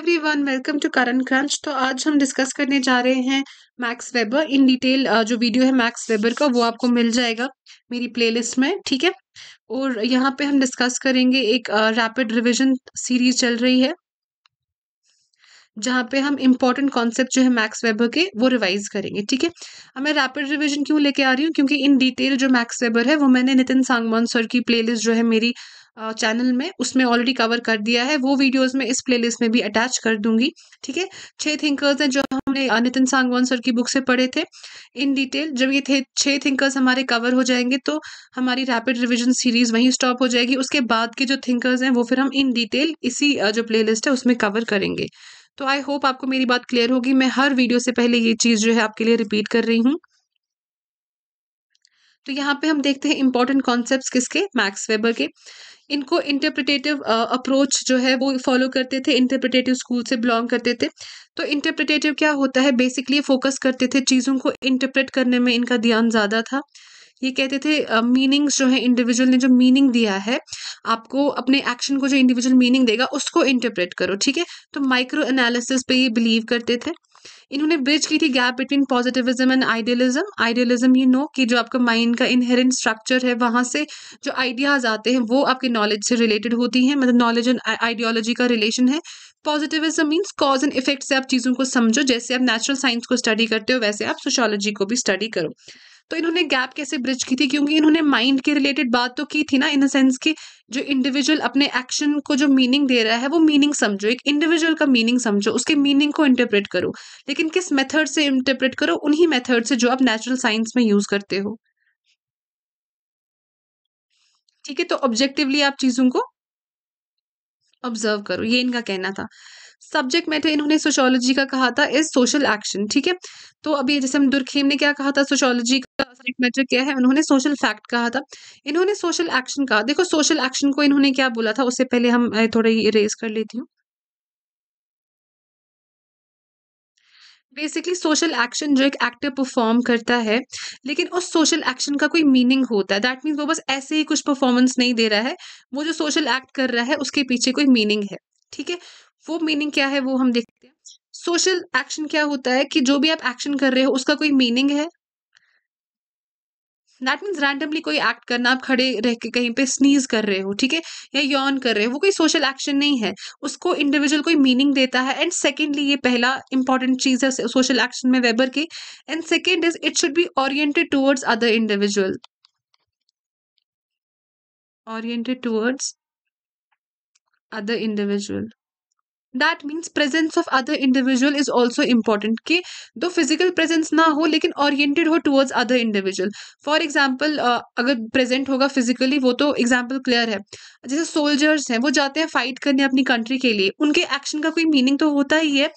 Every everyone welcome to Current Crunch तो आज हम डिस्कस करने जा रहे हैं मैक्स वेबर इन डिटेल जो वीडियो है मैक्स वेबर का वो आपको मिल जाएगा मेरी प्लेलिस्ट में ठीक है और यहाँ पे हम डिस्कस करेंगे एक रैपिड रिवीजन सीरीज चल रही है जहाँ पे हम इम्पॉर्टेंट कॉन्सेप्ट जो है मैक्स वेबर के वो रिवाइज करेंगे ठीक है अब मैं रैपिड रिविजन क्यों लेके आ रही हूँ क्योंकि इन डिटेल जो मैक्स वेबर है वो मैंने नितिन सांगमान सर की प्लेलिस्ट जो है मेरी चैनल में उसमें ऑलरेडी कवर कर दिया है वो वीडियोस में इस प्लेलिस्ट में भी अटैच कर दूंगी ठीक है छह थिंकर्स हैं जो हमने नितिन सांगवान सर की बुक से पढ़े थे इन डिटेल जब ये थे छह थिंकर्स हमारे कवर हो जाएंगे तो हमारी रैपिड रिविजन सीरीज वहीं स्टॉप हो जाएगी उसके बाद के जो थिंकर्स हैं वो फिर हम इन डिटेल इसी जो प्ले है उसमें कवर करेंगे तो आई होप आपको मेरी बात क्लियर होगी मैं हर वीडियो से पहले ये चीज़ जो है आपके लिए रिपीट कर रही हूँ तो यहाँ पे हम देखते हैं इंपॉर्टेंट कॉन्सेप्ट्स किसके मैक्स वेबर के इनको इंटरप्रिटेटिव अप्रोच जो है वो फॉलो करते थे इंटरप्रिटेटिव स्कूल से बिलोंग करते थे तो इंटरप्रिटेटिव क्या होता है बेसिकली फोकस करते थे चीज़ों को इंटरप्रेट करने में इनका ध्यान ज़्यादा था ये कहते थे मीनिंग्स uh, जो है इंडिविजुअल ने जो मीनिंग दिया है आपको अपने एक्शन को जो इंडिविजुअल मीनिंग देगा उसको इंटरप्रेट करो ठीक है तो माइक्रो एनालिसिस पे ये बिलीव करते थे इन्होंने ब्रिज की थी gap between positivism and idealism idealism you know कि जो आपका माइंड का इनहेरेंट स्ट्रक्चर है वहाँ से जो आइडियाज आते हैं वो आपके नॉलेज से रिलेटेड होती हैं मतलब नॉलेज एंड आइडियोलॉजी का रिलेशन है positivism means cause and effect से आप चीज़ों को समझो जैसे आप नेचुरल साइंस को स्टडी करते हो वैसे आप सोशोलॉजी को भी स्टडी करो तो इन्होंने गैप कैसे ब्रिज की थी क्योंकि इन्होंने माइंड के रिलेटेड बात तो की थी ना इन द सेंस कि जो इंडिविजुअल अपने एक्शन को जो मीनिंग दे रहा है वो मीनिंग समझो एक इंडिविजुअल का मीनिंग समझो उसके मीनिंग को इंटरप्रेट करो लेकिन किस मेथड से इंटरप्रेट करो उन्हीं मेथड से जो आप नेचुरल साइंस में यूज करते हो ठीक है तो ऑब्जेक्टिवली आप चीजों को ऑब्जर्व करो ये इनका कहना था सब्जेक्ट मैटर इन्होंने सोशोलॉजी का कहा था इज सोशल एक्शन ठीक है तो अभी जैसे हम दुर्खेम ने क्या कहा था सोशोलॉजी का सब्जेक्ट मैटर क्या है उन्होंने सोशल फैक्ट कहा था इन्होंने सोशल एक्शन कहा देखो सोशल एक्शन को इन्होंने क्या बोला था उससे पहले हम थोड़ा रेज कर लेती हूँ बेसिकली सोशल एक्शन जो एक एक्टर परफॉर्म करता है लेकिन उस सोशल एक्शन का कोई मीनिंग होता है दैट मीन्स वो बस ऐसे ही कुछ परफॉर्मेंस नहीं दे रहा है वो जो सोशल एक्ट कर रहा है उसके पीछे कोई मीनिंग है ठीक है वो मीनिंग क्या है वो हम देखते हैं सोशल एक्शन क्या होता है कि जो भी आप एक्शन कर रहे हो उसका कोई मीनिंग है दैट मीन्स रैंडमली कोई एक्ट करना आप खड़े रह के कहीं पे स्नीज कर रहे हो ठीक है या यॉन कर रहे हो वो कोई सोशल एक्शन नहीं है उसको इंडिविजुअल कोई मीनिंग देता है एंड सेकेंडली ये पहला इंपॉर्टेंट चीज़ है सोशल एक्शन में वेबर की and second is it should be oriented towards other individual oriented towards other individual that means presence of other individual is also important कि दो फिजिकल प्रेजेंस ना हो लेकिन ऑरिएटेड हो towards other individual for example अगर present होगा physically वो तो example clear है जैसे सोल्जर्स हैं वो जाते हैं फाइट करने अपनी कंट्री के लिए उनके एक्शन का कोई मीनिंग तो होता ही है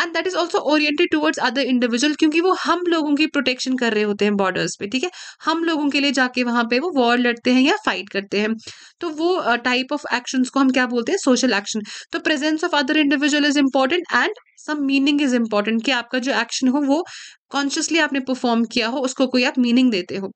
and that is also oriented towards other individual क्योंकि वो हम लोगों की प्रोटेक्शन कर रहे होते हैं बॉर्डर्स पे ठीक है हम लोगों के लिए जाके वहाँ पे वो वॉर लड़ते हैं या फाइट करते हैं तो वो टाइप ऑफ एक्शन को हम क्या बोलते हैं सोशल एक्शन तो presence of other individual is important and some meaning is important कि आपका जो एक्शन हो वो कॉन्शियसली आपने परफॉर्म किया हो उसको कोई आप मीनिंग देते हो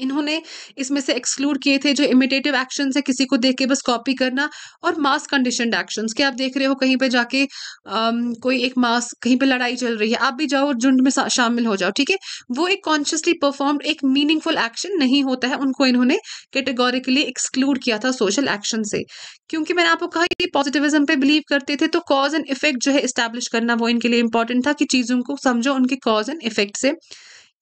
इन्होंने इसमें से एक्सक्लूड किए थे जो इमिटेटिव एक्शन है किसी को देख के बस कॉपी करना और मास कंडीशन एक्शन के आप देख रहे हो कहीं पे जाके आम, कोई एक मास कहीं पे लड़ाई चल रही है आप भी जाओ झुंड में शामिल हो जाओ ठीक है वो एक कॉन्शियसली परफॉर्म एक मीनिंगफुल एक्शन नहीं होता है उनको इन्होंने कैटेगोरिकली एक्सक्लूड किया था सोशल एक्शन से क्योंकि मैंने आपको कहा कि पॉजिटिविज्म पे बिलीव करते थे तो कॉज एंड इफेक्ट जो है इस्टेब्लिश करना वो इनके लिए इंपॉर्टेंट था कि चीज़ों को समझो उनके कॉज एंड इफेक्ट से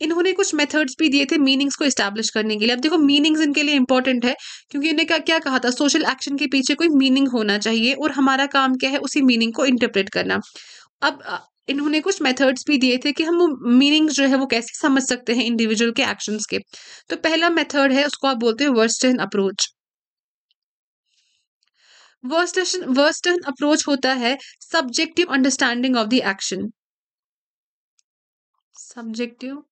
इन्होंने कुछ मेथड्स भी दिए थे मीनिंग्स को इस्टेब्लिश करने के लिए अब देखो मीनिंग्स इनके लिए इंपॉर्टेंट है क्योंकि इन्हें क्या क्या कहा था सोशल एक्शन के पीछे कोई मीनिंग होना चाहिए और हमारा काम क्या है उसी मीनिंग को इंटरप्रेट करना अब इन्होंने कुछ मेथड्स भी दिए थे कि हम मीनिंग जो है वो कैसे समझ सकते हैं इंडिविजुअल के एक्शन के तो पहला मेथड है उसको आप बोलते हैं वर्स्टर्न अप्रोच वर्स्टर्न वर्स्टर्न अप्रोच होता है subjective understanding of the action subjective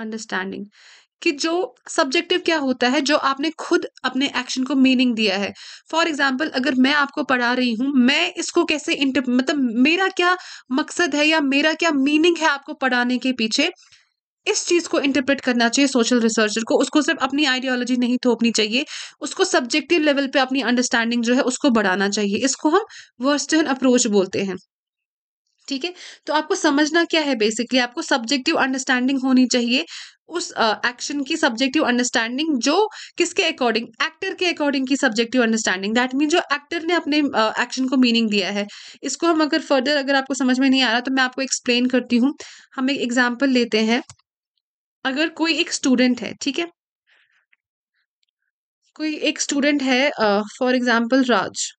understanding कि जो सब्जेक्टिव क्या होता है जो आपने खुद अपने एक्शन को मीनिंग दिया है फॉर एग्जाम्पल अगर मैं आपको पढ़ा रही हूँ मैं इसको कैसे इंटर मतलब मेरा क्या मकसद है या मेरा क्या मीनिंग है आपको पढ़ाने के पीछे इस चीज़ को इंटरप्रेट करना चाहिए सोशल रिसर्चर को उसको सिर्फ अपनी आइडियोलॉजी नहीं थोपनी चाहिए उसको सब्जेक्टिव लेवल पे अपनी अंडरस्टैंडिंग जो है उसको बढ़ाना चाहिए इसको हम वर्स्टर्न अप्रोच बोलते हैं ठीक है तो आपको समझना क्या है बेसिकली आपको सब्जेक्टिव अंडरस्टैंडिंग होनी चाहिए उस एक्शन uh, की सब्जेक्टिव अंडरस्टैंडिंग जो किसके अकॉर्डिंग एक्टर के अकॉर्डिंग की सब्जेक्टिव अंडरस्टैंडिंग दैट मीन जो एक्टर ने अपने एक्शन uh, को मीनिंग दिया है इसको हम अगर फर्दर अगर आपको समझ में नहीं आ रहा तो मैं आपको एक्सप्लेन करती हूँ हम एक एग्जाम्पल लेते हैं अगर कोई एक स्टूडेंट है ठीक है कोई एक स्टूडेंट है फॉर एग्जाम्पल राज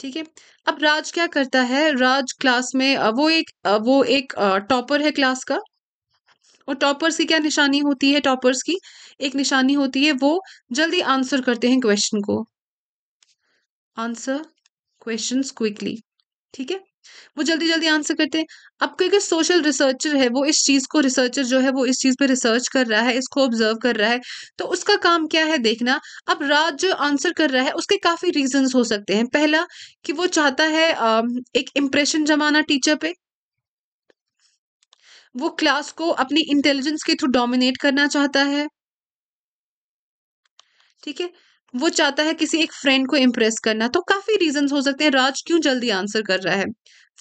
ठीक है अब राज क्या करता है राज क्लास में वो एक वो एक टॉपर है क्लास का और टॉपर्स की क्या निशानी होती है टॉपर्स की एक निशानी होती है वो जल्दी आंसर करते हैं क्वेश्चन को आंसर क्वेश्चन क्विकली ठीक है वो जल्दी जल्दी आंसर करते हैं अब क्योंकि सोशल रिसर्चर है वो इस चीज़ को रिसर्चर जो है वो इस चीज़ पे रिसर्च कर रहा है इसको ऑब्जर्व कर रहा है तो उसका काम क्या है देखना अब राज जो आंसर कर रहा है उसके काफ़ी रीजंस हो सकते हैं पहला कि वो चाहता है एक इम्प्रेशन जमाना टीचर पे वो क्लास को अपनी इंटेलिजेंस के थ्रू डोमिनेट करना चाहता है ठीक है वो चाहता है किसी एक फ्रेंड को इम्प्रेस करना तो काफी रीजन हो सकते हैं राज क्यों जल्दी आंसर कर रहा है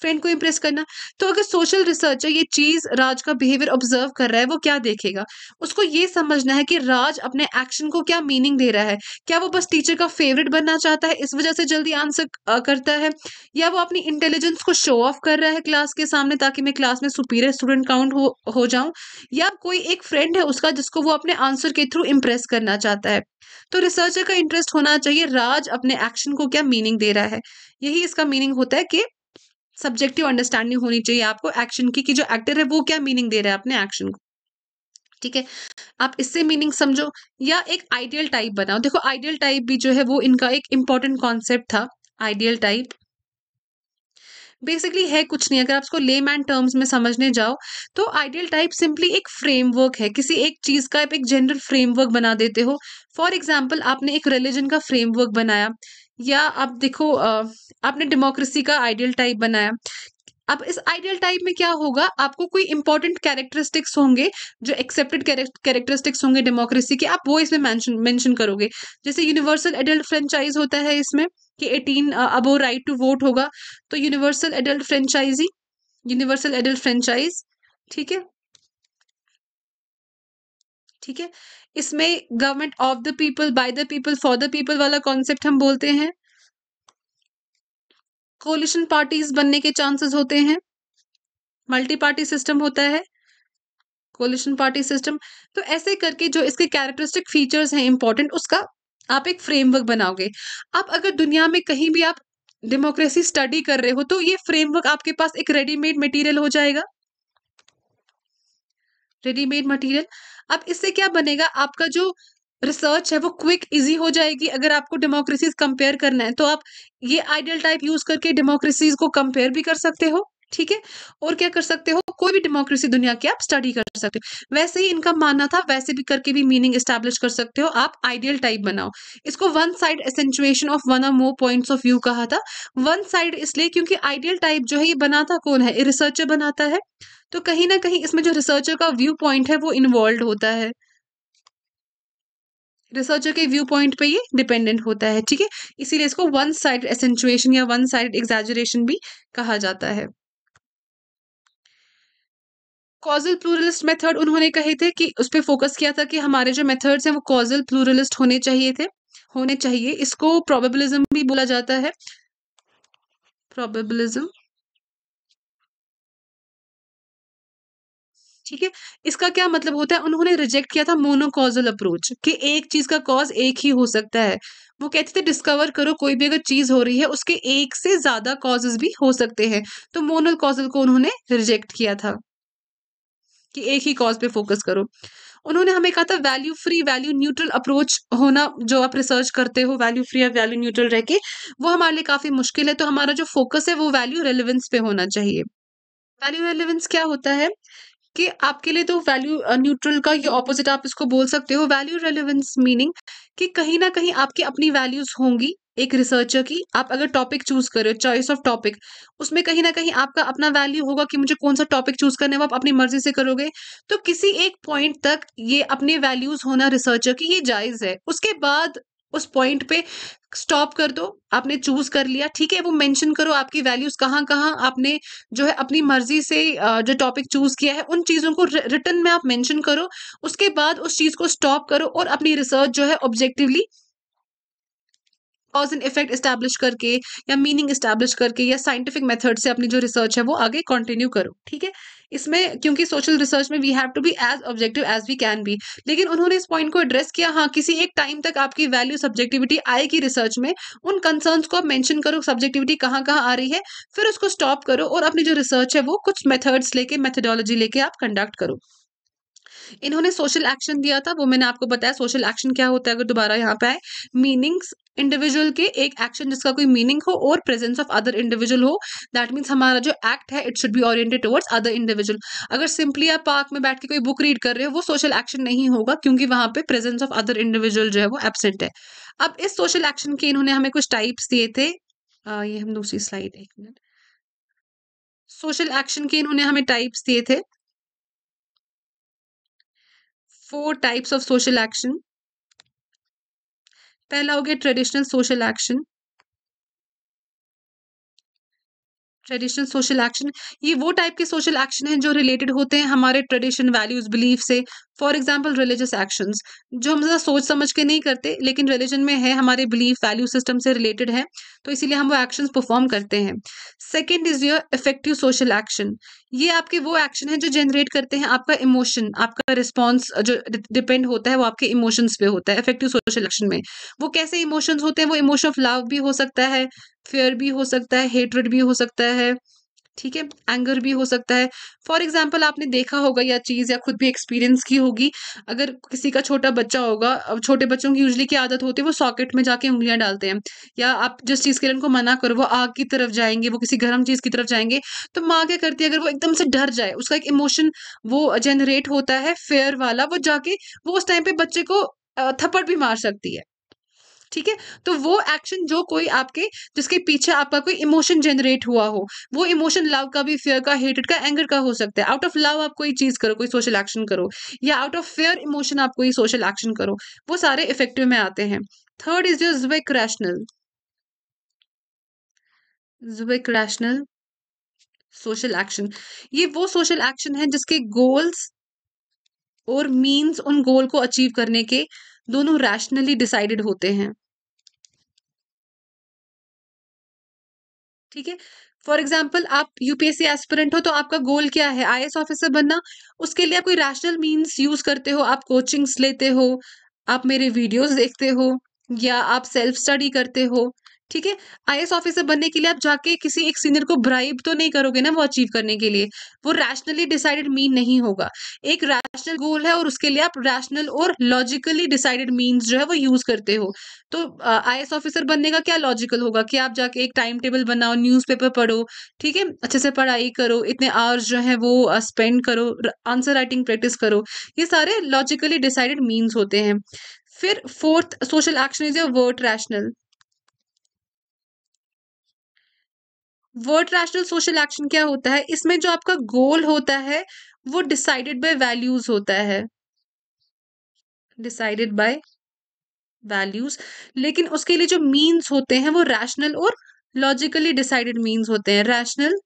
फ्रेंड को इम्प्रेस करना तो अगर सोशल रिसर्चर ये चीज राज का बिहेवियर ऑब्जर्व कर रहा है वो क्या देखेगा उसको ये समझना है कि राज अपने एक्शन को क्या मीनिंग दे रहा है क्या वो बस टीचर का फेवरेट बनना चाहता है इस वजह से जल्दी आंसर करता है या वो अपनी इंटेलिजेंस को शो ऑफ कर रहा है क्लास के सामने ताकि मैं क्लास में सुपीरियर स्टूडेंट काउंट हो, हो जाऊं या कोई एक फ्रेंड है उसका जिसको वो अपने आंसर के थ्रू इम्प्रेस करना चाहता है तो रिसर्चर का इंटरेस्ट होना चाहिए राज अपने एक्शन को क्या मीनिंग दे रहा है यही इसका मीनिंग होता है कि सब्जेक्टिव अंडरस्टैंडिंग होनी चाहिए आपको एक्शन की कि जो एक्टर है वो क्या मीनिंग दे रहा है अपने एक्शन को ठीक है आप इससे मीनिंग समझो या एक आइडियल टाइप बनाओ देखो आइडियल टाइप भी जो है वो इनका एक इंपॉर्टेंट कॉन्सेप्ट था आइडियल टाइप बेसिकली है कुछ नहीं अगर आप इसको लेम एंड टर्म्स में समझने जाओ तो आइडियल टाइप सिंपली एक फ्रेमवर्क है किसी एक चीज़ का आप एक जनरल फ्रेमवर्क बना देते हो फॉर एग्जाम्पल आपने एक रिलीजन का फ्रेमवर्क बनाया या आप देखो आपने डेमोक्रेसी का आइडियल टाइप बनाया अब इस आइडियल टाइप में क्या होगा आपको कोई इंपॉर्टेंट कैरेक्टरिस्टिक्स होंगे जो एक्सेप्टेड कैरेक्टरिस्टिक्स होंगे डेमोक्रेसी के आप वो इसमें मेंशन मेंशन करोगे जैसे यूनिवर्सल एडल्ट फ्रेंचाइज होता है इसमें कि 18 अबो राइट टू वोट होगा तो universal adult franchise universal adult franchise ठीक है ठीक है इसमें government of the people by the people for the people वाला कॉन्सेप्ट हम बोलते हैं कोलिशन पार्टीज बनने के चांसेस होते हैं मल्टी पार्टी सिस्टम होता है कोलिशन पार्टी सिस्टम तो ऐसे करके जो इसके कैरेक्टरिस्टिक फीचर्स हैं इंपॉर्टेंट उसका आप एक फ्रेमवर्क बनाओगे आप अगर दुनिया में कहीं भी आप डेमोक्रेसी स्टडी कर रहे हो तो ये फ्रेमवर्क आपके पास एक रेडीमेड मटेरियल हो जाएगा रेडीमेड मटेरियल अब इससे क्या बनेगा आपका जो रिसर्च है वो क्विक इजी हो जाएगी अगर आपको डेमोक्रेसीज कंपेयर करना है तो आप ये आइडियल टाइप यूज करके डेमोक्रेसीज को कंपेयर भी कर सकते हो ठीक है और क्या कर सकते हो कोई भी डेमोक्रेसी दुनिया की आप स्टडी कर सकते हो वैसे ही इनका मानना था वैसे भी करके भी मीनिंग एस्टेब्लिश कर सकते हो आप आइडियल टाइप बनाओ इसको one side accentuation of one of more points of view कहा था वन साइड इसलिए क्योंकि आइडियल टाइप जो है ये बनाता कौन है रिसर्चर बनाता है तो कहीं ना कहीं इसमें जो रिसर्चर का व्यू पॉइंट है वो इन्वॉल्व होता है रिसर्चर के व्यू पॉइंट पे ये डिपेंडेंट होता है ठीक है इसीलिए इसको वन साइड एसेंचुएशन या वन साइड एग्जैजरेशन भी कहा जाता है कॉजल प्लूरलिस्ट मेथड उन्होंने कहे थे कि उस पर फोकस किया था कि हमारे जो मेथड्स हैं वो कॉजल प्लूरलिस्ट होने चाहिए थे होने चाहिए इसको प्रोबेबलिज्म भी बोला जाता है प्रोबेबलिज्म ठीक है इसका क्या मतलब होता है उन्होंने रिजेक्ट किया था मोनोकॉजल अप्रोच कि एक चीज का कॉज एक ही हो सकता है वो कहते थे डिस्कवर करो कोई भी अगर चीज हो रही है उसके एक से ज्यादा कॉजेज भी हो सकते हैं तो मोनल कॉजल को उन्होंने रिजेक्ट किया था कि एक ही कॉज पे फोकस करो उन्होंने हमें कहा था value free value neutral approach होना जो आप रिसर्च करते हो वैल्यू फ्री या वैल्यू न्यूट्रल रह के वो हमारे लिए काफ़ी मुश्किल है तो हमारा जो फोकस है वो वैल्यू रेलिवेंस पे होना चाहिए वैल्यू रेलिवेंस क्या होता है कि आपके लिए तो वैल्यू न्यूट्रल का ये ऑपोजिट आप इसको बोल सकते हो वैल्यू रेलिवेंस मीनिंग कि कहीं ना कहीं आपकी अपनी वैल्यूज होंगी एक रिसर्चर की आप अगर टॉपिक चूज करो चॉइस ऑफ टॉपिक उसमें कहीं ना कहीं आपका अपना वैल्यू होगा कि मुझे कौन सा टॉपिक चूज करने वो आप अपनी मर्जी से करोगे तो किसी एक पॉइंट तक ये अपने वैल्यूज होना रिसर्चर की ये जायज है उसके बाद उस पॉइंट पे स्टॉप कर दो आपने चूज कर लिया ठीक है वो मेंशन करो आपकी वैल्यूज कहाँ कहाँ आपने जो है अपनी मर्जी से जो टॉपिक चूज किया है उन चीजों को रिटर्न में आप मेंशन करो उसके बाद उस चीज को स्टॉप करो और अपनी रिसर्च जो है objectively cause and effect establish करके या मीनिंग इस्टेब्लिश करके या साइंटिफिक मेथड से अपनी जो रिसर्च है वो आगे कंटिन्यू करो ठीक है इसमें क्योंकि सोशल रिसर्च में we have to be as objective as we can be लेकिन उन्होंने इस पॉइंट को एड्रेस किया हाँ किसी एक टाइम तक आपकी वैल्यू सब्जेक्टिविटी आएगी रिसर्च में उन कंसर्न्स को आप मैंशन करो सब्जेक्टिविटी कहाँ कहाँ आ रही है फिर उसको स्टॉप करो और अपनी जो रिसर्च है वो कुछ मेथड्स लेके मेथडोलॉजी लेके आप कंडक्ट करो इन्होंने सोशल एक्शन दिया था वो मैंने आपको बताया सोशल एक्शन क्या होता है अगर दोबारा यहाँ पे आए मीनिंग्स इंडिविजुअल के एक एक्शन जिसका कोई मीनिंग हो और प्रेजेंस ऑफ अदर इंडिविजुअल हो दैट मीन्स हमारा जो एक्ट है it should be oriented towards other individual अगर सिंपली आप पार्क में बैठ के कोई बुक रीड कर रहे हो वो सोशल एक्शन नहीं होगा क्योंकि वहां पे प्रेजेंस ऑफ अदर इंडिविजुअल जो है वो एबसेंट है अब इस सोशल एक्शन के इन्होंने हमें कुछ टाइप्स दिए थे आ, ये हम दूसरी स्लाइड एक मिनट सोशल एक्शन के इन्होंने हमें टाइप्स दिए थे four types of social action पहला हो गया traditional social action traditional social action ये वो टाइप के सोशल एक्शन हैं जो रिलेटेड होते हैं हमारे ट्रेडिशन वैल्यूज बिलीफ से फॉर एग्जाम्पल रिलीजियस एक्शंस जो हम ज़्यादा सोच समझ के नहीं करते लेकिन रिलीजन में है हमारे बिलीफ वैल्यू सिस्टम से रिलेटेड है तो इसीलिए हम वो एक्शंस परफॉर्म करते हैं second is your affective social action ये आपके वो एक्शन है जो जनरेट करते हैं आपका इमोशन आपका रिस्पॉन्स जो डिपेंड होता है वो आपके इमोशंस पे होता है इफेक्टिव सोशल एक्शन में वो कैसे इमोशंस होते हैं वो इमोशन ऑफ लव भी हो सकता है फेयर भी हो सकता है हेटरेड भी हो सकता है ठीक है एंगर भी हो सकता है फॉर एग्जाम्पल आपने देखा होगा या चीज़ या खुद भी एक्सपीरियंस की होगी अगर किसी का छोटा बच्चा होगा अब छोटे बच्चों की यूजली की आदत होती है वो सॉकेट में जाके उंगलियां डालते हैं या आप जिस चीज़ के लिए उनको मना करो वो आग की तरफ जाएंगे वो किसी गर्म चीज़ की तरफ जाएंगे तो माँ क्या करती है अगर वो एकदम से डर जाए उसका एक इमोशन वो जनरेट होता है फेयर वाला वो जाके वो उस टाइम पे बच्चे को थप्पड़ भी मार सकती है ठीक है तो वो एक्शन जो कोई आपके जिसके पीछे आपका कोई इमोशन जनरेट हुआ हो वो इमोशन लव का भी फेयर का हेटेड का एंगर का हो सकता है आउट ऑफ लव आप कोई चीज़ करो कोई सोशल एक्शन करो या आउट ऑफ फेयर इमोशन आप कोई सोशल एक्शन करो वो सारे इफेक्टिव में आते हैं third is your zweck rational zweck rational social action ये वो सोशल एक्शन है जिसके गोल्स और मीन्स उन गोल को अचीव करने के दोनों रैशनली डिसाइडेड होते हैं ठीक है फॉर एग्जाम्पल आप यूपीएससी एस्पिरेंट हो तो आपका गोल क्या है आई ऑफिसर बनना उसके लिए आप कोई रैशनल मीन्स यूज करते हो आप कोचिंग्स लेते हो आप मेरे वीडियोस देखते हो या आप सेल्फ स्टडी करते हो ठीक है आईएएस ऑफिसर बनने के लिए आप जाके किसी एक सीनियर को ब्राइब तो नहीं करोगे ना वो अचीव करने के लिए वो रैशनली डिसाइडेड मीन नहीं होगा एक रैशनल गोल है और उसके लिए आप रैशनल और लॉजिकली डिसाइडेड मीन जो है वो यूज करते हो तो आईएएस uh, ऑफिसर बनने का क्या लॉजिकल होगा कि आप जाके एक टाइम टेबल बनाओ पेपर पढ़ो ठीक है अच्छे से पढ़ाई करो इतने आवर्स जो है वो स्पेंड uh, करो आंसर राइटिंग प्रैक्टिस करो ये सारे लॉजिकली डिसाइडेड मीन्स होते हैं फिर fourth social action is your wert rational wert rational social action क्या होता है इसमें जो आपका गोल होता है वो डिसाइडेड बाय वैल्यूज होता है डिसाइडेड बाय वैल्यूज लेकिन उसके लिए जो मीन्स होते हैं वो रैशनल और लॉजिकली डिसाइडेड मीन्स होते हैं rational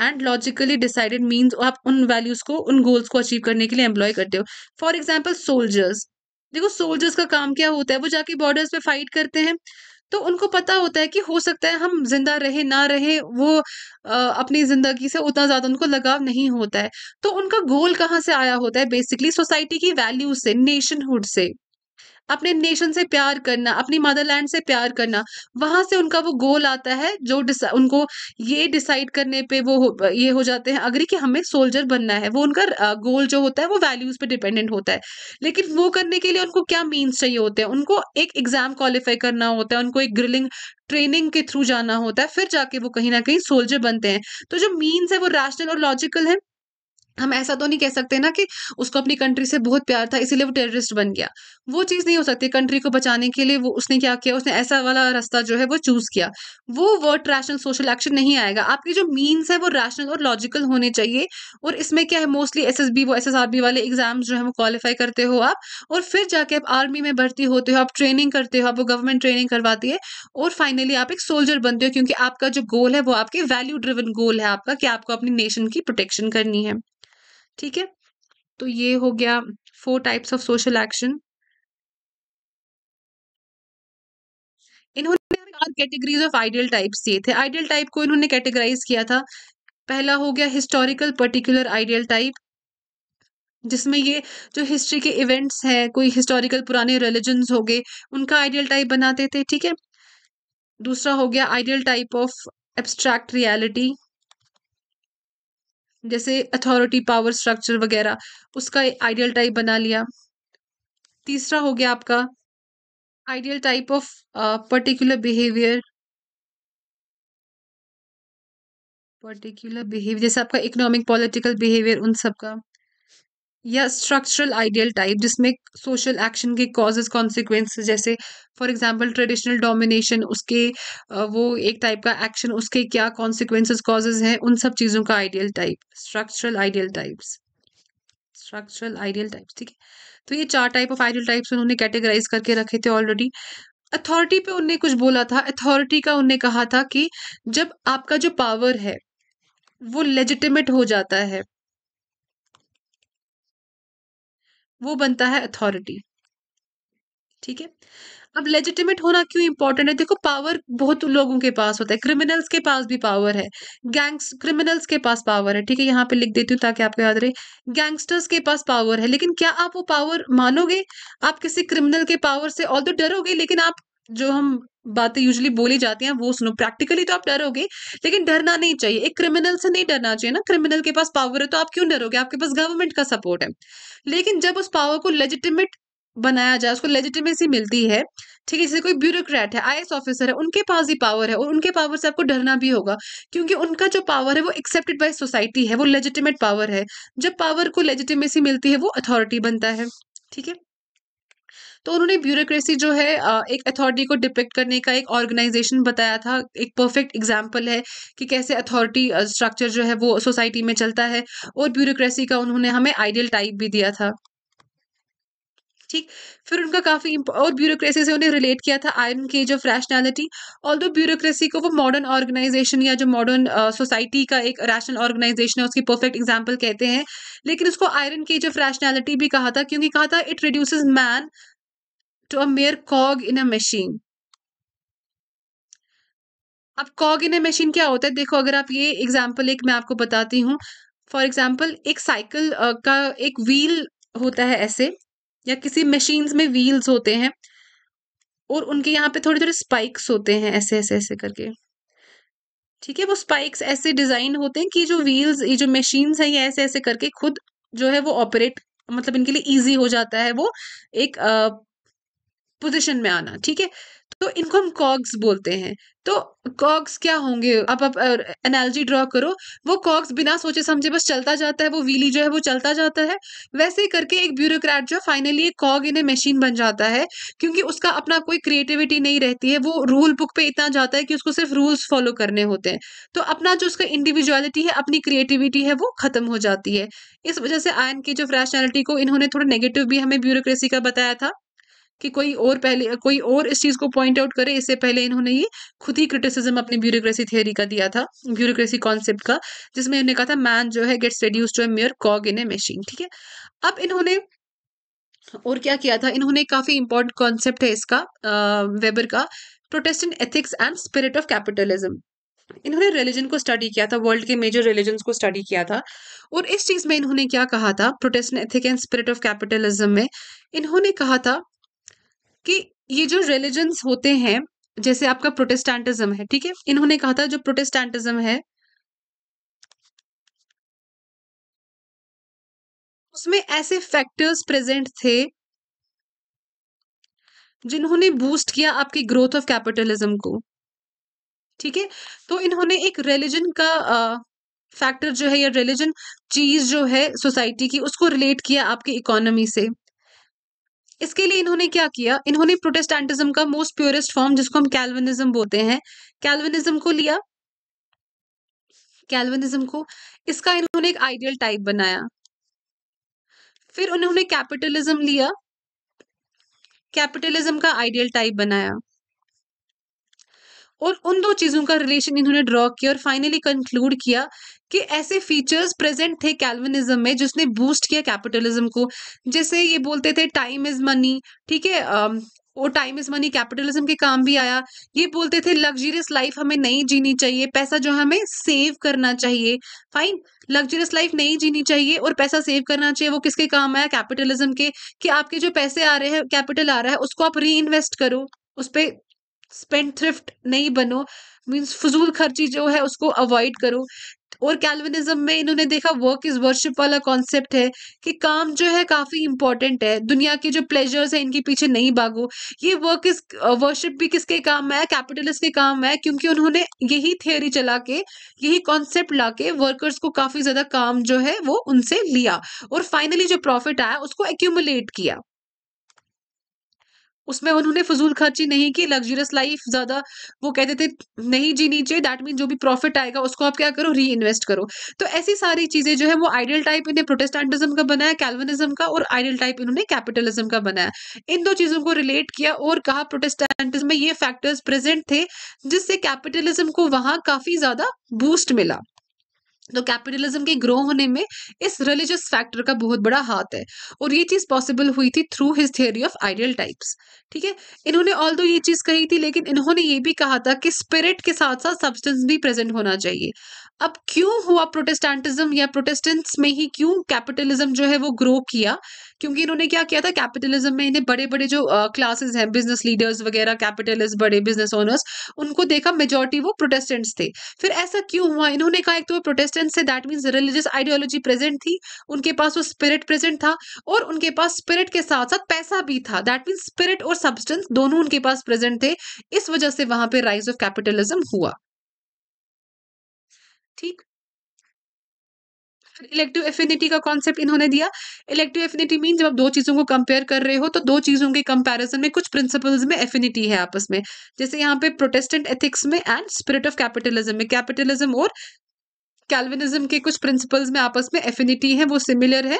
and logically decided means आप उन वैल्यूज को उन गोल्स को अचीव करने के लिए एम्प्लॉय करते हो फॉर एग्जाम्पल सोल्जर्स देखो सोल्जर्स का काम क्या होता है वो जाके बॉर्डर्स पे फाइट करते हैं तो उनको पता होता है कि हो सकता है हम जिंदा रहे ना रहे वो आ, अपनी जिंदगी से उतना ज़्यादा उनको लगाव नहीं होता है तो उनका गोल कहाँ से आया होता है बेसिकली सोसाइटी की वैल्यू से नेशनहुड से अपने नेशन से प्यार करना अपनी मदरलैंड से प्यार करना वहाँ से उनका वो गोल आता है जो उनको ये डिसाइड करने पे वो हो, ये हो जाते हैं अगरी कि हमें सोल्जर बनना है वो उनका गोल जो होता है वो वैल्यूज़ पे डिपेंडेंट होता है लेकिन वो करने के लिए उनको क्या मीन्स चाहिए होते हैं उनको एक एग्ज़ाम क्वालिफाई करना होता है उनको एक ग्रिलिंग ट्रेनिंग के थ्रू जाना होता है फिर जाके वो कहीं ना कहीं सोल्जर बनते हैं तो जो मीन्स है वो रैशनल और लॉजिकल है हम ऐसा तो नहीं कह सकते ना कि उसको अपनी कंट्री से बहुत प्यार था इसीलिए वो टेररिस्ट बन गया वो चीज़ नहीं हो सकती कंट्री को बचाने के लिए वो उसने क्या किया उसने ऐसा वाला रास्ता जो है वो चूज़ किया वो वर्ड रैशनल सोशल एक्शन नहीं आएगा आपके जो मीन्स है वो रैशनल और लॉजिकल होने चाहिए और इसमें क्या है मोस्टली एस एस बी वो एस एस आर बी वाले एग्जाम्स जो है वो क्वालिफाई करते हो आप और फिर जाके आप आर्मी में भर्ती होते हो आप ट्रेनिंग करते हो वो गवर्नमेंट ट्रेनिंग करवाती है और फाइनली आप एक सोल्जर बनते हो क्योंकि आपका जो गोल है वो आपके वैल्यू ड्रिवन गोल है आपका कि आपको अपनी नेशन की प्रोटेक्शन करनी है ठीक है तो ये हो गया four types of social action इन्होंने चार कैटेगरीज ऑफ आइडियल टाइप्स दिए थे आइडियल टाइप को इन्होंने कैटेगराइज किया था पहला हो गया हिस्टोरिकल पर्टिकुलर आइडियल टाइप जिसमें ये जो हिस्ट्री के इवेंट्स हैं कोई हिस्टोरिकल पुराने रिलीजन हो गए उनका आइडियल टाइप बनाते थे ठीक है दूसरा हो गया ideal type of abstract reality जैसे अथॉरिटी पावर स्ट्रक्चर वगैरह उसका आइडियल टाइप बना लिया तीसरा हो गया आपका ideal type of particular behaviour particular behaviour जैसे आपका इकोनॉमिक पॉलिटिकल बिहेवियर उन सब का या स्ट्रक्चरल आइडियल टाइप जिसमें सोशल एक्शन के कॉजेज कॉन्सिक्वेंस जैसे फॉर एग्जांपल ट्रेडिशनल डोमिनेशन उसके वो एक टाइप का एक्शन उसके क्या कॉन्सिक्वेंस कॉजेज हैं उन सब चीज़ों का ideal type structural ideal types structural ideal types ठीक है तो ये चार टाइप ऑफ आइडियल टाइप्स उन्होंने कैटेगराइज करके रखे थे ऑलरेडी अथॉरिटी पे उनने कुछ बोला था अथॉरिटी का उनने कहा था कि जब आपका जो पावर है वो लेजिटिमेट हो जाता है वो बनता है अथॉरिटी ठीक है अब लेजिटिमेट होना क्यों इंपॉर्टेंट है देखो पावर बहुत लोगों के पास होता है क्रिमिनल्स के पास भी पावर है गैंग्स क्रिमिनल्स के पास पावर है ठीक है यहाँ पे लिख देती हूँ ताकि आपको याद रहे गैंगस्टर्स के पास पावर है लेकिन क्या आप वो पावर मानोगे आप किसी क्रिमिनल के पावर से ऑल तो डरोगे लेकिन आप जो हम बातें यूजली बोली जाती हैं वो सुनो प्रैक्टिकली तो आप डरोगे लेकिन डरना नहीं चाहिए एक क्रिमिनल से नहीं डरना चाहिए ना क्रिमिनल के पास पावर है तो आप क्यों डरोगे आपके पास गवर्नमेंट का सपोर्ट है लेकिन जब उस पावर को लेजिटिमेट बनाया जाए उसको लेजिटिमेसी मिलती है ठीक है जैसे कोई ब्यूरोक्रेट है आई ऑफिसर है उनके पास ही पावर है और उनके पावर से आपको डरना भी होगा क्योंकि उनका जो पावर है वो एक्सेप्टेड बाय सोसाइटी है वो लेजिटिमेट पावर है जब पावर को लेजिटिमेसी मिलती है वो अथॉरिटी बनता है ठीक है तो उन्होंने ब्यूरोक्रेसी जो है एक अथॉरिटी को डिपेक्ट करने का एक ऑर्गेनाइजेशन बताया था एक परफेक्ट एग्जाम्पल है कि कैसे अथॉरिटी स्ट्रक्चर जो है वो सोसाइटी में चलता है और ब्यूरोक्रेसी का उन्होंने हमें आइडियल टाइप भी दिया था ठीक फिर उनका काफ़ी और ब्यूरोक्रेसी से उन्हें रिलेट किया था iron cage of rationality although bureaucracy को वो मॉडर्न ऑर्गेनाइजेशन या जो मॉडर्न सोसाइटी uh, का एक रैशनल ऑर्गेनाइजेशन है उसकी परफेक्ट एग्जाम्पल कहते हैं लेकिन उसको आयरन केज ऑफ रैशनैलिटी भी कहा था क्योंकि कहा था it reduce man to a mere cog in a machine. अब कॉग इन ए मशीन क्या होता है देखो अगर आप ये एग्जाम्पल एक मैं आपको बताती हूँ फॉर एग्जाम्पल एक साइकिल का एक व्हील होता है ऐसे या किसी मशीन्स में व्हील्स होते हैं और उनके यहाँ पे थोड़े थोड़े स्पाइक्स होते हैं ऐसे ऐसे ऐसे करके ठीक है वो स्पाइक्स ऐसे डिजाइन होते हैं कि जो व्हील्स ये जो मशीन्स हैं ये ऐसे ऐसे करके खुद जो है वो ऑपरेट मतलब इनके लिए ईजी हो जाता है वो एक पोजिशन में आना ठीक है तो इनको हम कॉग्स बोलते हैं तो कॉग्स क्या होंगे आप आप एनालॉजी ड्रॉ करो वो कॉग्स बिना सोचे समझे बस चलता जाता है वो व्हीली जो है वो चलता जाता है वैसे ही करके एक ब्यूरोक्रेट जो फाइनली एक कॉग इन्हें मशीन बन जाता है क्योंकि उसका अपना कोई क्रिएटिविटी नहीं रहती है वो रूल बुक पे इतना जाता है कि उसको सिर्फ रूल्स फॉलो करने होते हैं तो अपना जो उसका इंडिविजुअलिटी है अपनी क्रिएटिविटी है वो खत्म हो जाती है इस वजह से आयन की जो फ्रैशनैलिटी को इन्होंने थोड़ा नेगेटिव भी हमें ब्यूरोक्रेसी का बताया था कि कोई और पहले कोई और इस चीज़ को पॉइंट आउट करे इससे पहले इन्होंने ये खुद ही क्रिटिसिज्म अपनी ब्यूरोक्रेसी थियरी का दिया था ब्यूरोक्रेसी कॉन्सेप्ट का जिसमें इन्होंने कहा था मैन जो है gets reduce to a mere cog in a machine ठीक है अब इन्होंने और क्या किया था इन्होंने काफ़ी इंपॉर्टेंट कॉन्सेप्ट है इसका वेबर का Protestant ethics and spirit of capitalism इन्होंने रिलीजन को स्टडी किया था वर्ल्ड के मेजर रिलीजन को स्टडी किया था और इस चीज़ में इन्होंने क्या कहा था Protestant ethic and spirit of capitalism में इन्होंने कहा था कि ये जो रिलीजन्स होते हैं जैसे आपका प्रोटेस्टेंटिज्म है ठीक है इन्होंने कहा था जो प्रोटेस्टेंटिज्म है उसमें ऐसे फैक्टर्स प्रेजेंट थे जिन्होंने बूस्ट किया आपकी ग्रोथ ऑफ कैपिटलिज्म को ठीक है तो इन्होंने एक रिलीजन का फैक्टर जो है या रिलीजन चीज जो है सोसाइटी की उसको रिलेट किया आपकी इकोनॉमी से इसके लिए इन्होंने क्या किया इन्होंने प्रोटेस्टेंटिज्म का मोस्ट प्योरेस्ट फॉर्म जिसको हम कैल्विनिज्म बोलते हैं कैल्विनिज्म को लिया कैल्विनिज्म को इसका इन्होंने एक आइडियल टाइप बनाया फिर उन्होंने कैपिटलिज्म लिया कैपिटलिज्म का आइडियल टाइप बनाया और उन दो चीज़ों का रिलेशन इन्होंने ड्रॉ किया और फाइनली कंक्लूड किया कि ऐसे फीचर्स प्रेजेंट थे कैल्विनिज्म में जिसने बूस्ट किया कैपिटलिज्म को जैसे ये बोलते थे टाइम इज मनी ठीक है वो टाइम इज मनी कैपिटलिज्म के काम भी आया ये बोलते थे लग्जरियस लाइफ हमें नहीं जीनी चाहिए पैसा जो हमें सेव करना चाहिए फाइन लग्जरियस लाइफ नहीं जीनी चाहिए और पैसा सेव करना चाहिए वो किसके काम आया कैपिटलिज्म के कि आपके जो पैसे आ रहे हैं कैपिटल आ रहा है उसको आप री करो उस पर स्पेंड थ्रिफ्ट नहीं बनो मीन्स फजूल खर्ची जो है उसको अवॉइड करो और कैलविनिज्म में इन्होंने देखा वर्क इज वर्शिप वाला कॉन्सेप्ट है कि काम जो है काफ़ी इंपॉर्टेंट है दुनिया के जो प्लेजर्स हैं इनके पीछे नहीं भागो ये वर्क इज वर्शिप भी किसके काम है कैपिटलिस्ट के काम है क्योंकि उन्होंने यही थियोरी चला के यही कॉन्सेप्ट ला के वर्कर्स को काफ़ी ज़्यादा काम जो है वो उनसे लिया और फाइनली जो प्रॉफिट आया उसको एक्यूमुलेट किया उसमें उन्होंने फजूल खर्ची नहीं की लग्जरियस लाइफ ज़्यादा वो कहते थे नहीं जीनी चाहिए दैट मीन जो भी प्रॉफिट आएगा उसको आप क्या करो री इन्वेस्ट करो तो ऐसी सारी चीज़ें जो है वो आइडियल टाइप इन्हें प्रोटेस्टेंटिज्म का बनाया कैलविनिज्म का और आइडियल टाइप इन्होंने कैपिटलिज्म का बनाया इन दो चीज़ों को रिलेट किया और कहा प्रोटेस्टेंटिज्म में ये फैक्टर्स प्रेजेंट थे जिससे कैपिटलिज्म को वहां काफ़ी ज़्यादा बूस्ट मिला तो कैपिटलिज्म के ग्रो होने में इस रिलीजियस फैक्टर का बहुत बड़ा हाथ है और ये चीज़ पॉसिबल हुई थी through his theory of ideal types ठीक है इन्होंने ऑल दो ये चीज़ कही थी लेकिन इन्होंने ये भी कहा था कि स्पिरिट के साथ साथ सब्सटेंस भी प्रेजेंट होना चाहिए अब क्यों हुआ प्रोटेस्टेंटिज्म या प्रोटेस्टेंट्स में ही क्यों कैपिटलिज्म जो है वो ग्रो किया क्योंकि इन्होंने क्या किया था कैपिटलिज्म में इन्हें बड़े बड़े जो क्लासेस हैं बिजनेस लीडर्स वगैरह कैपिटलिस्ट बड़े बिजनेस ओनर्स उनको देखा मेजोरिटी वो प्रोटेस्टेंट्स थे फिर ऐसा क्यों हुआ इन्होंने कहा एक तो प्रोटेस्टेंट्स थे that means religious ideology present थी उनके पास वो स्पिरिट प्रेजेंट था और उनके पास स्पिरिट के साथ साथ पैसा भी था दैट मीन्स स्पिरिट और सब्सटेंस दोनों उनके पास प्रेजेंट थे इस वजह से वहां पर राइज ऑफ कैपिटलिज्म हुआ ठीक इलेक्टिव एफिनिटी का कॉन्सेप्ट इन्होंने दिया इलेक्टिव एफिनिटी मीन जब आप दो चीज़ों को कंपेयर कर रहे हो तो दो चीज़ों के कंपैरिजन में कुछ प्रिंसिपल्स में एफिनिटी है आपस में जैसे यहाँ पे प्रोटेस्टेंट एथिक्स में एंड स्पिरिट ऑफ कैपिटलिज्म में कैपिटलिज्म और कैल्विनिज्म के कुछ प्रिंसिपल्स में आपस में एफिनिटी है वो सिमिलर है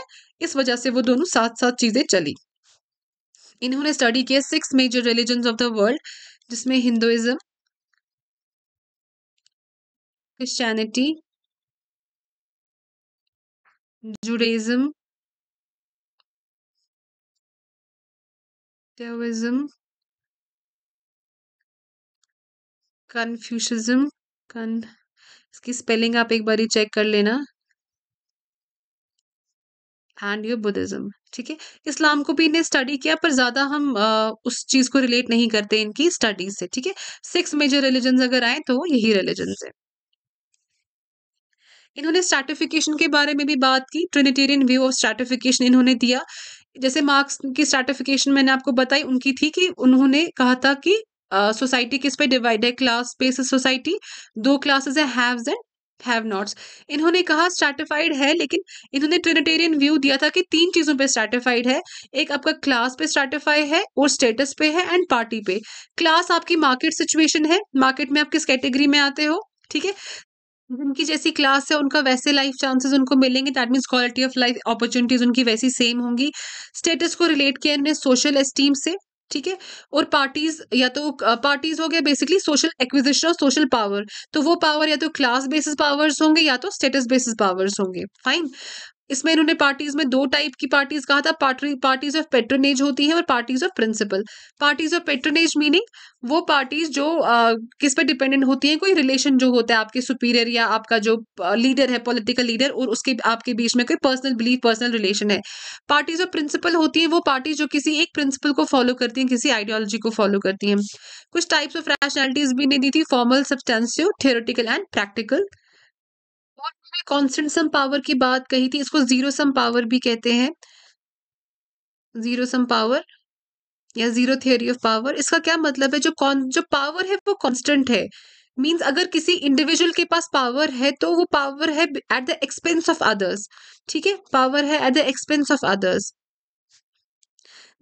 इस वजह से वो दोनों साथ साथ चीज़ें चली इन्होंने स्टडी किया six major religion of the world जिसमें Hinduism Christianity, Judaism, Taoism, Confucianism कन इसकी स्पेलिंग आप एक बार चेक कर लेना एंड योर बुद्धिज्म ठीक है इस्लाम को भी इन्हें स्टडी किया पर ज़्यादा हम आ, उस चीज़ को रिलेट नहीं करते इनकी स्टडीज से ठीक है सिक्स मेजर रिलीजन अगर आए तो यही रिलीजन है इन्होंने स्टार्टिफिकेशन के बारे में भी बात की ट्रिनिटेरियन व्यू ऑफ स्टार्टिफिकेशन इन्होंने दिया जैसे मार्क्स की स्टार्टिफिकेशन मैंने आपको बताई उनकी थी कि उन्होंने कहा था कि सोसाइटी किस पे डिवाइड है क्लास पे सोसाइटी दो क्लासेस है हैव्स एंड हैव नॉट्स इन्होंने कहा स्ट्रैटिफाइड है लेकिन इन्होंने ट्रिनिटेरियन व्यू दिया था कि तीन चीज़ों पे स्ट्रैटिफाइड है एक आपका क्लास पे स्ट्रैटिफाई है और स्टेटस पे है एंड पार्टी पे क्लास आपकी मार्केट सिचुएशन है मार्केट में आप किस कैटेगरी में आते हो ठीक है जिनकी जैसी क्लास है उनका वैसे लाइफ चांसेस उनको मिलेंगे that means quality of life opportunities उनकी वैसी सेम होंगी स्टेटस को रिलेट किया इन्होंने सोशल एस्टीम से ठीक है और पार्टीज या तो पार्टीज हो गया बेसिकली सोशल एक्विजिशन और सोशल पावर तो वो पावर या तो क्लास बेसिस पावर्स होंगे या तो स्टेटस बेसिस पावर्स होंगे फाइन इसमें इन्होंने पार्टीज में दो टाइप की पार्टीज कहा था पार्टी पार्टीज ऑफ पेट्रोनेज होती है और parties of principle parties of patronage meaning वो पार्टीज जो आ, किस पे डिपेंडेंट होती है कोई रिलेशन जो होता है आपके सुपीरियर या आपका जो लीडर है पॉलिटिकल लीडर और उसके आपके बीच में कोई पर्सनल बिलीफ पर्सनल रिलेशन है पार्टीज ऑफ प्रिंसिपल होती है वो पार्टीज जो किसी एक प्रिंसिपल को फॉलो करती है किसी आइडियोलॉजी को फॉलो करती है कुछ टाइप्स ऑफ रैशनैलिटीज भी नहीं दी थी formal substantive theoretical and practical constant sum power की बात कही थी इसको जीरो सम पावर भी कहते हैं जीरो सम पावर या जीरो थियोरी ऑफ पावर इसका क्या मतलब है जो कौन जो पावर है वो कॉन्स्टेंट है मीन्स अगर किसी इंडिविजुअल के पास पावर है तो वो पावर है at the expense of others ठीक है पावर है at the expense of others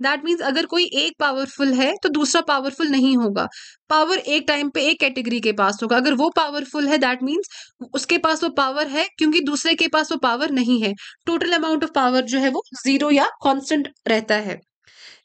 that means अगर कोई एक पावरफुल है तो दूसरा पावरफुल नहीं होगा पावर एक टाइम पे एक कैटेगरी के पास होगा अगर वो पावरफुल है दैट मीन्स उसके पास वो पावर है क्योंकि दूसरे के पास वो पावर नहीं है टोटल अमाउंट ऑफ पावर जो है वो जीरो या कॉन्स्टेंट रहता है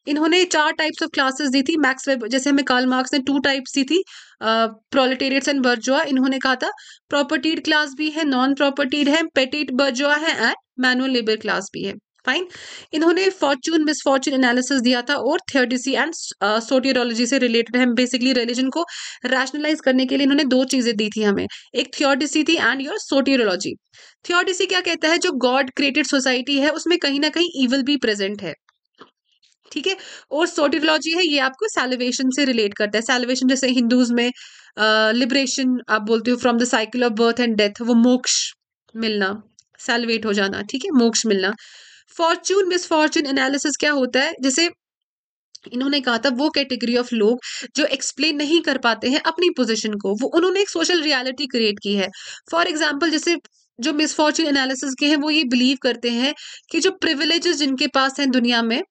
इन्होंने चार टाइप्स ऑफ क्लासेस दी थी मैक्स वेब जैसे हमें कार्ल मार्क्स ने टू टाइप्स दी थी प्रोलेटेरियट्स एंड बर्जुआ इन्होंने कहा था प्रॉपर्टीड क्लास भी है नॉन प्रॉपर्टीड है पेटिट बर्जोआ है एंड मैनुअल लेबर क्लास भी है फाइन इन्होंने फॉर्चून मिसफॉर्चून एनालिसिस दिया था और थियोडिसी एंड सोटियोलॉजी से रिलेटेड हम बेसिकली रिलीजन को रैशनलाइज करने के लिए इन्होंने दो चीजें दी थी हमें एक थियोडिसी थी एंड योर सोटियोलॉजी थियोडिसी क्या कहता है जो गॉड क्रिएटेड सोसाइटी है उसमें कहीं ना कहीं ईवल भी प्रेजेंट है ठीक है और सोटियोलॉजी है ये आपको सेलिवेशन से रिलेट करता है सेलिवेशन जैसे हिंदूज में लिबरेशन uh, आप बोलते हो from the cycle of birth and death वो मोक्ष मिलना सेलिवेट हो जाना ठीक है मोक्ष मिलना फॉर्च्यून फॉर्चून एनालिसिस क्या होता है जैसे इन्होंने कहा था वो कैटेगरी ऑफ लोग जो एक्सप्लेन नहीं कर पाते हैं अपनी पोजीशन को वो उन्होंने एक सोशल रियलिटी क्रिएट की है फॉर एग्जांपल जैसे जो मिसफॉर्चून एनालिसिस के हैं वो ये बिलीव करते हैं कि जो प्रिविलेज जिनके पास हैं दुनिया में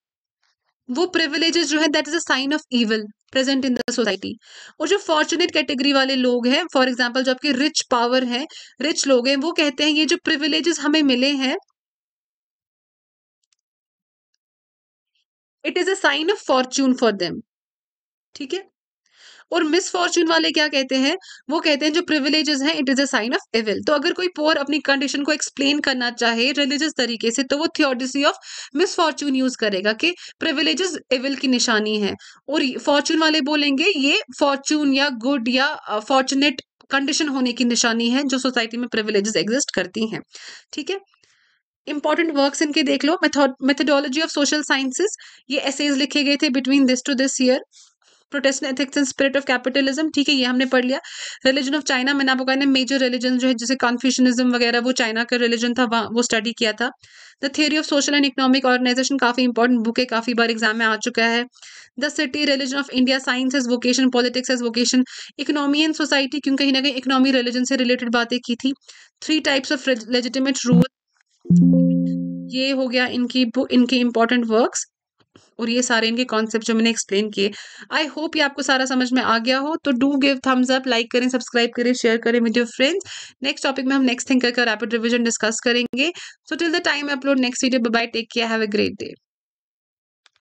वो प्रिविलेज जो है that is a sign of evil present in the society और जो फॉर्चुनेट कैटेगरी वाले लोग हैं फॉर एग्जाम्पल जो आपके रिच पावर हैं रिच लोग हैं वो कहते हैं ये जो प्रिविलेजेस हमें मिले हैं it is a sign of fortune for them ठीक है और मिस फॉर्च्यून वाले क्या कहते हैं वो कहते हैं जो प्रिविलेजेस हैं it is a sign of evil तो अगर कोई पोअर अपनी कंडीशन को एक्सप्लेन करना चाहे रिलीजियस तरीके से तो वो theodicy of misfortune use करेगा कि प्रिविलेजेस एविल की निशानी है और फॉर्च्यून वाले बोलेंगे ये फॉर्च्यून या गुड या फॉर्चुनेट कंडीशन होने की निशानी है जो सोसाइटी में प्रिविलेजेस एग्जिस्ट करती हैं ठीक है इंपॉर्टेंट वर्क इनके देख लो मेथोडोलॉजी ऑफ सोशल साइंसेस ये एसेज लिखे गए थे between this to this year Protestant ethics and spirit of capitalism ठीक है ये हमने पढ़ लिया रिलीजन ऑफ चाइना मैंने आपको कहा मेजर रिलीजन जो है जैसे कॉन्फ्यूशनिज्म वगैरह वो चाइना का रिलीजन था वहाँ वो स्टडी किया था the theory of social and economic organization काफ़ी इंपॉर्टेंट बुक है काफ़ी बार एग्जाम में आ चुका है the city religion of India science as vocation politics as vocation economy and society क्योंकि कहीं ना कहीं इकोनॉमी रिलीजन से रिलेटेड बातें की थी three types of legitimate rule ये हो गया इनकी इनके इम्पोर्टेंट वर्क्स और ये सारे इनके कॉन्सेप्ट जो मैंने एक्सप्लेन किए आई होप ये आपको सारा समझ में आ गया हो तो do give thumbs up like करें सब्सक्राइब करें शेयर करें with your friends next topic में हम नेक्स्ट थिंकर का रैपिड रिविजन डिस्कस करेंगे so till the time upload next video bye take care have a great day